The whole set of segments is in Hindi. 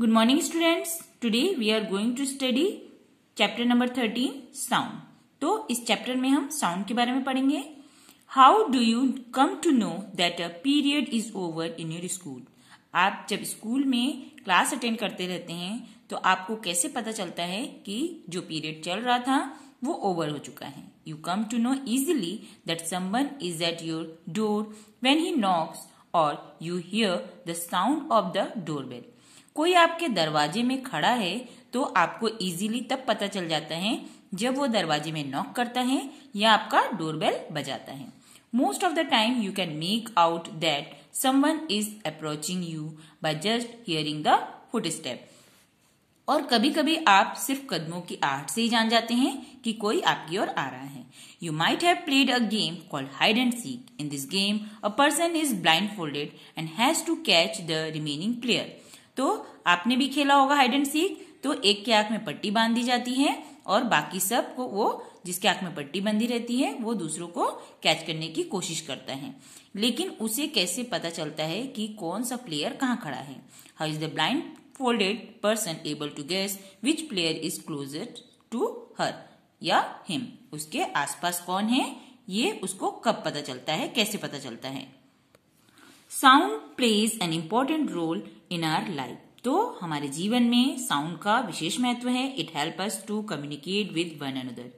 Good morning students today we are going to study chapter number thirteen sound तो इस चैप्टर में हम साउंड के बारे में पढ़ेंगे how do you come to know that a period is over in your school आप जब स्कूल में क्लास अटेंड करते रहते हैं तो आपको कैसे पता चलता है कि जो पीरियड चल रहा था वो ओवर हो चुका है you come to know easily that someone is at your door when he knocks और you hear the sound of the door bell कोई आपके दरवाजे में खड़ा है तो आपको इजीली तब पता चल जाता है जब वो दरवाजे में नॉक करता है या आपका डोरबेल बजाता है most of the time you can make out that someone is approaching you by just hearing the foot step और कभी कभी आप सिर्फ कदमों की आहट से ही जान जाते हैं कि कोई आपकी ओर आ रहा है you might have played a game called hide and seek in this game a person is blindfolded and has to catch the remaining player तो आपने भी खेला होगा हाइड एंड सीख तो एक के आंख में पट्टी बांध दी जाती है और बाकी सब को वो जिसके आंख में पट्टी बंधी रहती है वो दूसरों को कैच करने की कोशिश करता है लेकिन उसे कैसे पता चलता है कि कौन सा प्लेयर कहाँ खड़ा है how is the blindfolded person able to guess which player is close to her या हिम उसके आसपास कौन है ये उसको कब पता चलता है कैसे पता चलता है sound plays an important role in our life तो हमारे जीवन में साउंड का विशेष महत्व है it help us to communicate with one another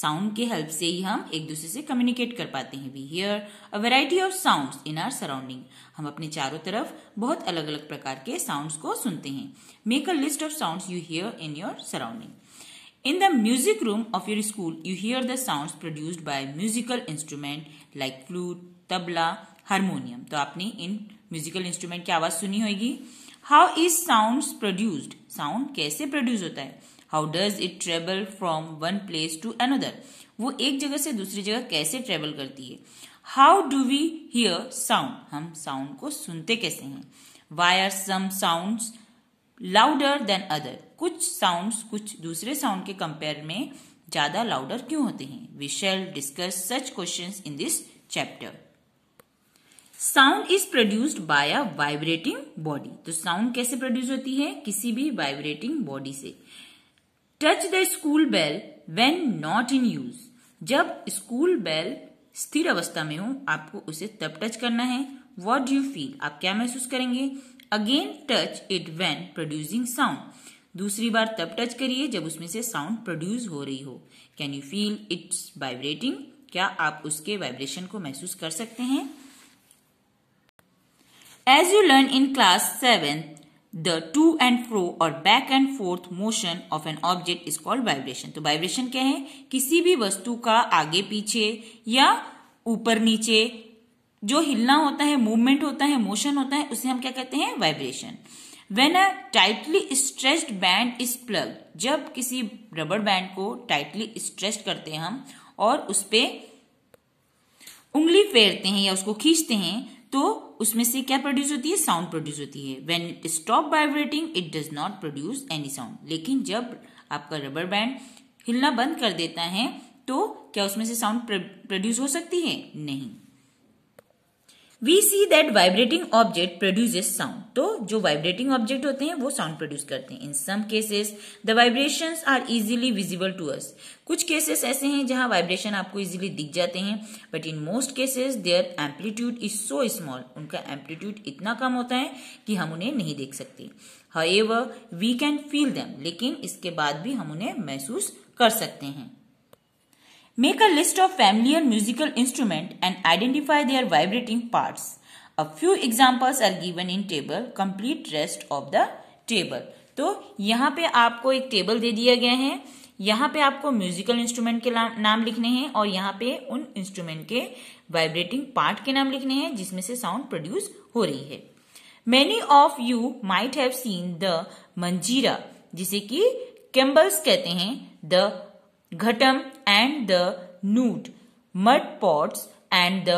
sound के हेल्प से ही हम एक दूसरे से कम्युनिकेट कर पाते हैं we hear a variety of sound in our surrounding हम अपने चारों तरफ बहुत अलग अलग प्रकार के साउंड को सुनते हैं make a list of sound you hear in your surrounding in the music room of your school you hear the sound produced by musical instrument like flute tabla harmonium तो आपने इन म्यूजिकल इंस्ट्रूमेंट की आवाज सुनी होगी how is sound produced sound कैसे प्रोड्यूस होता है how does it travel from one place to another वो एक जगह से दूसरी जगह कैसे ट्रेवल करती है how do we hear sound हम साउंड को सुनते कैसे हैं why are some sound louder than other कुछ साउंड कुछ दूसरे साउंड के कंपेयर में ज्यादा लाउडर क्यों होते हैं we shall discuss such question in this chapter sound is produced by a vibrating body तो साउंड कैसे प्रोड्यूस होती है किसी भी वाइब्रेटिंग बॉडी से touch the school bell when not in use जब स्कूल बेल स्थिर अवस्था में हो आपको उसे तब टच करना है वॉट डू यू फील आप क्या महसूस करेंगे again touch it when producing sound दूसरी बार तब टच करिए जब उसमें से साउंड प्रोड्यूस हो रही हो can you feel it's vibrating क्या आप उसके वाइब्रेशन को महसूस कर सकते हैं As you learn in class 7, the to and fro और back and forth motion of an object is called vibration तो vibration क्या है किसी भी वस्तु का आगे पीछे या ऊपर नीचे जो हिलना होता है movement होता है मोशन होता है उसे हम क्या कहते हैं vibration when a tightly stressed band is plug जब किसी rubber बैंड को टाइटली स्ट्रेस्ड करते हैं हम और उस पर उंगली फेरते हैं या उसको खींचते हैं उसमें से क्या प्रोड्यूस होती है साउंड प्रोड्यूस होती है when it stop vibrating it does not produce any sound लेकिन जब आपका रबर बैंड हिलना बंद कर देता है तो क्या उसमें से साउंड प्रोड्यूस हो सकती है नहीं we see that vibrating object produces sound तो जो वाइब्रेटिंग ऑब्जेक्ट होते हैं वो साउंड प्रोड्यूस करते हैं in some cases the vibration are easily visible to us कुछ केसेस ऐसे हैं जहां वाइब्रेशन आपको इजिली दिख जाते हैं but in most cases their amplitude is so small उनका एम्पलीट्यूड इतना कम होता है कि हम उन्हें नहीं देख सकते however we can feel them लेकिन इसके बाद भी हम उन्हें महसूस कर सकते हैं Make a list of familiar musical instrument and identify their vibrating parts. A few examples are given in table. Complete rest of the table. तो यहाँ पे आपको एक टेबल दे दिया गया है यहाँ पे आपको म्यूजिकल इंस्ट्रूमेंट के नाम लिखने हैं और यहाँ पे उन इंस्ट्रूमेंट के वाइब्रेटिंग पार्ट के नाम लिखने हैं जिसमें से साउंड प्रोड्यूस हो रही है many of you might have seen the manjira जिसे कि केम्बल्स कहते हैं the ghatam and the noot mud pots and the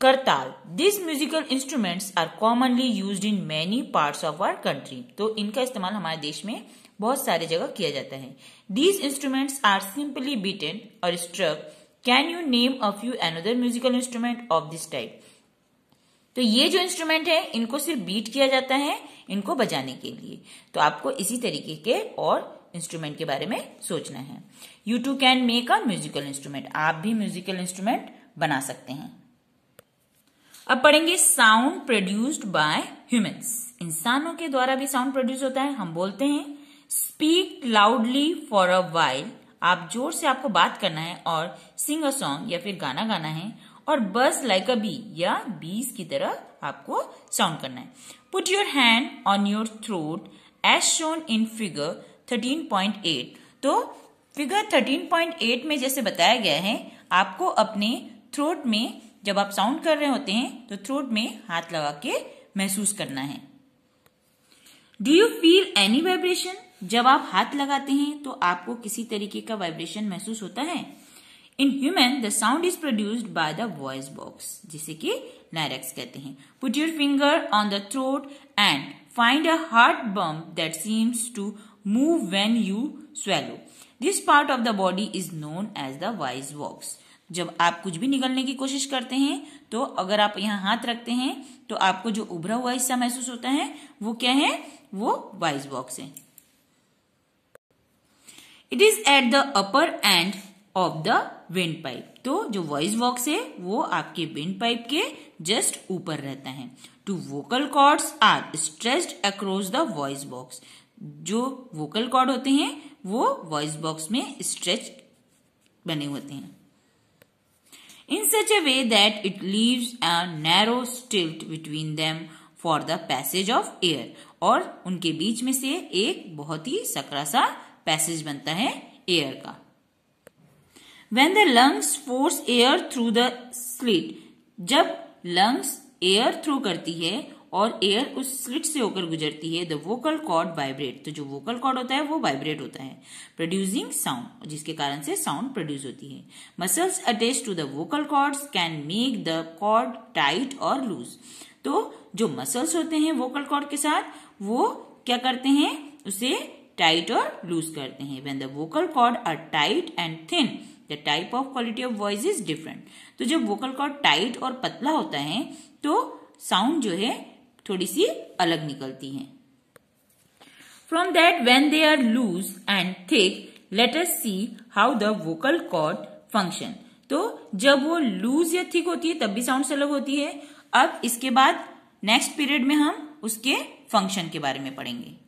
kartal this musical instruments are commonly use in many parts of our country तो इनका इस्तेमाल हमारे देश में बहुत सारे जगह किया जाता है these instruments are simply beaten और struck can you name a few other musical instrument of this type तो ये जो इंस्ट्रूमेंट है इनको सिर्फ बीट किया जाता है इनको बजाने के लिए तो आपको इसी तरीके के और इंस्ट्रूमेंट के बारे में सोचना है you too can make a musical instrument आप भी म्यूजिकल इंस्ट्रूमेंट बना सकते हैं अब पढ़ेंगे साउंड प्रोड्यूस्ड बाय ह्यूमंस इंसानों के द्वारा भी साउंड प्रोड्यूस होता है हम बोलते हैं speak loudly for a while आप जोर से आपको बात करना है और सिंग अ सॉन्ग या फिर गाना गाना है और बस लाइक अ बी या बीज की तरह आपको साउंड करना है put your hand on your throat as shown in figure 13.8 तो फिगर 13.8 में जैसे बताया गया है आपको अपने थ्रोट में जब आप साउंड कर रहे होते हैं तो थ्रोट में हाथ लगा के महसूस करना है do you feel any vibration जब आप हाथ लगाते हैं तो आपको किसी तरीके का वाइब्रेशन महसूस होता है in human the sound is produced by the voice box जिसे कि नायरेक्स कहते हैं put your finger on the throat and find a hard bump that seems to move when you swallow. This part of the body is known as the wise box. जब आप कुछ भी निकलने की कोशिश करते हैं तो अगर आप यहाँ हाथ रखते हैं तो आपको जो उभरा हुआ हिस्सा महसूस होता है वो क्या है वो वाइस बॉक्स है it is at the upper end of the windpipe तो जो वॉइस बॉक्स है वो आपके विंड पाइप के जस्ट ऊपर रहता है two vocal cords are stressed across the voice box जो वोकल कॉर्ड होते हैं वो वॉइस बॉक्स में स्ट्रेच बने होते हैं in such a way that it leave a narrow slit between them for the passage of air और उनके बीच में से एक बहुत ही सकरा सा पैसेज बनता है एयर का when the lungs force air through the slit जब लंग्स एयर थ्रू करती है और एयर उस स्लिट से होकर गुजरती है द वोकल कॉर्ड वाइब्रेट तो जो वोकल कॉर्ड होता है वो वाइब्रेट होता है प्रोड्यूसिंग साउंड जिसके कारण से साउंड प्रोड्यूस होती है muscles attach to the vocal cords can make the cord tight और लूज तो जो मसल्स होते हैं वोकल कॉर्ड के साथ वो क्या करते हैं उसे टाइट और लूज करते हैं when the vocal cord are tight and thin the type of quality of voice is different तो जब वोकल कॉर्ड टाइट और पतला होता है तो साउंड जो है थोड़ी सी अलग निकलती हैं from that when they are loose and thick let see how the vocal cord function तो जब वो लूज या थिक होती है तब भी साउंड अलग होती है अब इसके बाद नेक्स्ट पीरियड में हम उसके फंक्शन के बारे में पढ़ेंगे